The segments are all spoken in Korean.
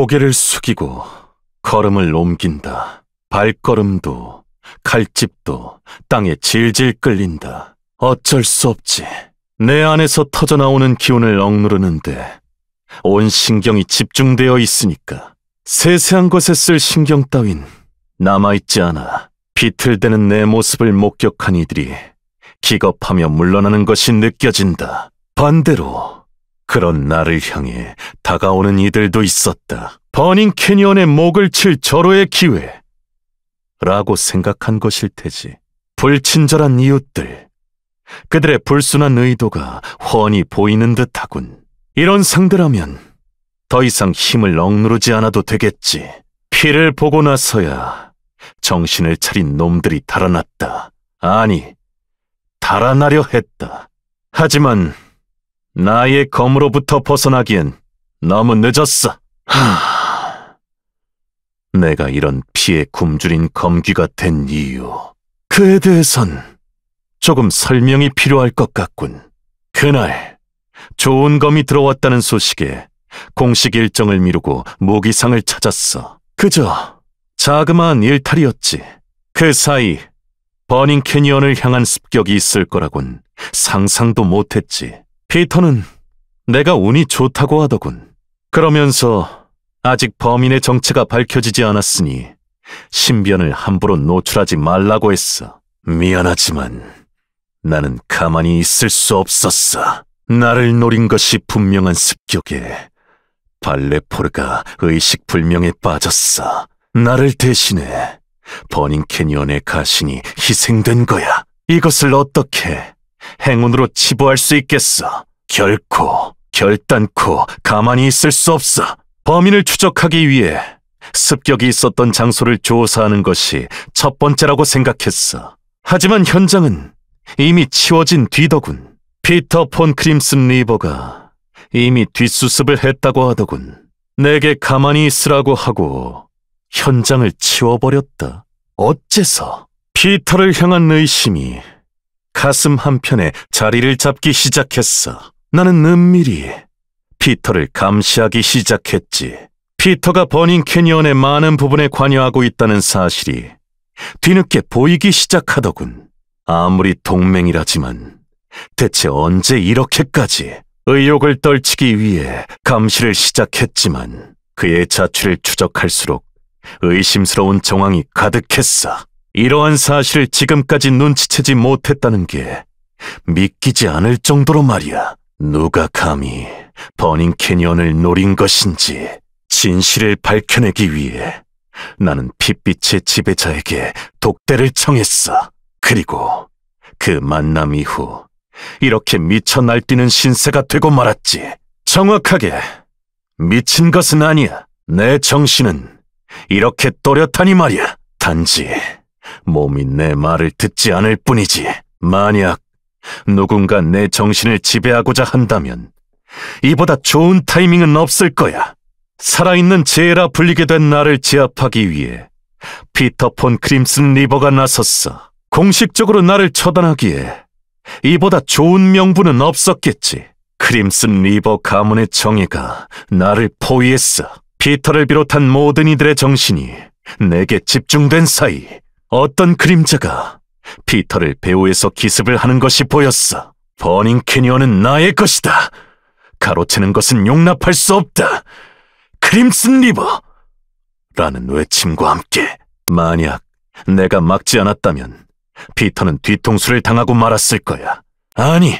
고개를 숙이고 걸음을 옮긴다. 발걸음도 칼집도 땅에 질질 끌린다. 어쩔 수 없지. 내 안에서 터져나오는 기운을 억누르는데 온 신경이 집중되어 있으니까 세세한 것에 쓸 신경 따윈 남아있지 않아 비틀대는 내 모습을 목격한 이들이 기겁하며 물러나는 것이 느껴진다. 반대로 그런 나를 향해 다가오는 이들도 있었다. 버닝 캐니언의 목을 칠 절호의 기회. 라고 생각한 것일 테지. 불친절한 이웃들. 그들의 불순한 의도가 훤히 보이는 듯하군. 이런 상대라면 더 이상 힘을 억누르지 않아도 되겠지. 피를 보고 나서야 정신을 차린 놈들이 달아났다. 아니, 달아나려 했다. 하지만 나의 검으로부터 벗어나기엔 너무 늦었어. 하... 내가 이런 피에 굶주린 검귀가 된 이유. 그에 대해선 조금 설명이 필요할 것 같군. 그날 좋은 검이 들어왔다는 소식에 공식 일정을 미루고 모기상을 찾았어. 그저 자그마한 일탈이었지. 그 사이 버닝 캐니언을 향한 습격이 있을 거라곤 상상도 못했지. 피터는 내가 운이 좋다고 하더군. 그러면서 아직 범인의 정체가 밝혀지지 않았으니 신변을 함부로 노출하지 말라고 했어. 미안하지만 나는 가만히 있을 수 없었어. 나를 노린 것이 분명한 습격에 발레포르가 의식불명에 빠졌어. 나를 대신해 버닝 캐니언의 가신이 희생된 거야. 이것을 어떻게 행운으로 치부할 수 있겠어. 결코, 결단코 가만히 있을 수 없어. 범인을 추적하기 위해 습격이 있었던 장소를 조사하는 것이 첫 번째라고 생각했어. 하지만 현장은 이미 치워진 뒤더군. 피터 폰 크림슨 리버가 이미 뒷수습을 했다고 하더군. 내게 가만히 있으라고 하고 현장을 치워버렸다. 어째서 피터를 향한 의심이 가슴 한편에 자리를 잡기 시작했어. 나는 은밀히 피터를 감시하기 시작했지. 피터가 버닝 캐니언의 많은 부분에 관여하고 있다는 사실이 뒤늦게 보이기 시작하더군. 아무리 동맹이라지만 대체 언제 이렇게까지 의욕을 떨치기 위해 감시를 시작했지만 그의 자취를 추적할수록 의심스러운 정황이 가득했어. 이러한 사실을 지금까지 눈치채지 못했다는 게 믿기지 않을 정도로 말이야. 누가 감히 버닝 캐니언을 노린 것인지 진실을 밝혀내기 위해 나는 핏빛의 지배자에게 독대를 청했어. 그리고 그 만남 이후 이렇게 미쳐 날뛰는 신세가 되고 말았지. 정확하게 미친 것은 아니야. 내 정신은 이렇게 또렷하니 말이야. 단지 몸이 내 말을 듣지 않을 뿐이지. 만약 누군가 내 정신을 지배하고자 한다면 이보다 좋은 타이밍은 없을 거야. 살아있는 제라 불리게 된 나를 제압하기 위해 피터 폰 크림슨 리버가 나섰어. 공식적으로 나를 처단하기에 이보다 좋은 명분은 없었겠지. 크림슨 리버 가문의 정의가 나를 포위했어. 피터를 비롯한 모든 이들의 정신이 내게 집중된 사이 어떤 그림자가 피터를 배우에서 기습을 하는 것이 보였어. 버닝 캐니언은 나의 것이다. 가로채는 것은 용납할 수 없다. 크림슨 리버! 라는 외침과 함께 만약 내가 막지 않았다면 피터는 뒤통수를 당하고 말았을 거야. 아니,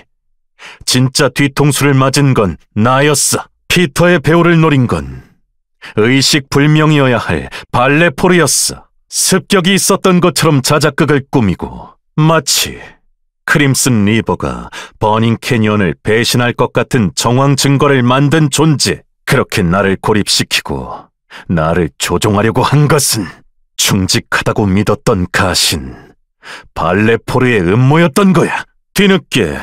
진짜 뒤통수를 맞은 건 나였어. 피터의 배우를 노린 건 의식불명이어야 할 발레포르였어. 습격이 있었던 것처럼 자작극을 꾸미고 마치 크림슨 리버가 버닝 캐니언을 배신할 것 같은 정황 증거를 만든 존재. 그렇게 나를 고립시키고 나를 조종하려고 한 것은 충직하다고 믿었던 가신 발레포르의 음모였던 거야. 뒤늦게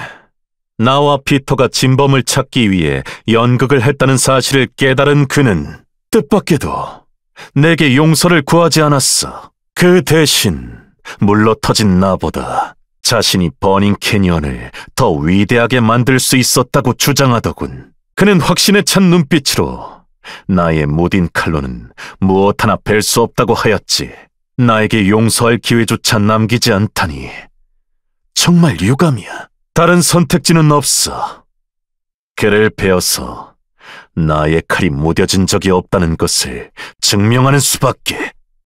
나와 피터가 진범을 찾기 위해 연극을 했다는 사실을 깨달은 그는 뜻밖에도 내게 용서를 구하지 않았어. 그 대신 물러 터진 나보다 자신이 버닝 캐니언을 더 위대하게 만들 수 있었다고 주장하더군. 그는 확신에 찬 눈빛으로 나의 무딘 칼로는 무엇 하나 뺄 수 없다고 하였지. 나에게 용서할 기회조차 남기지 않다니. 정말 유감이야. 다른 선택지는 없어. 그를 베어서 나의 칼이 무뎌진 적이 없다는 것을 증명하는 수밖에.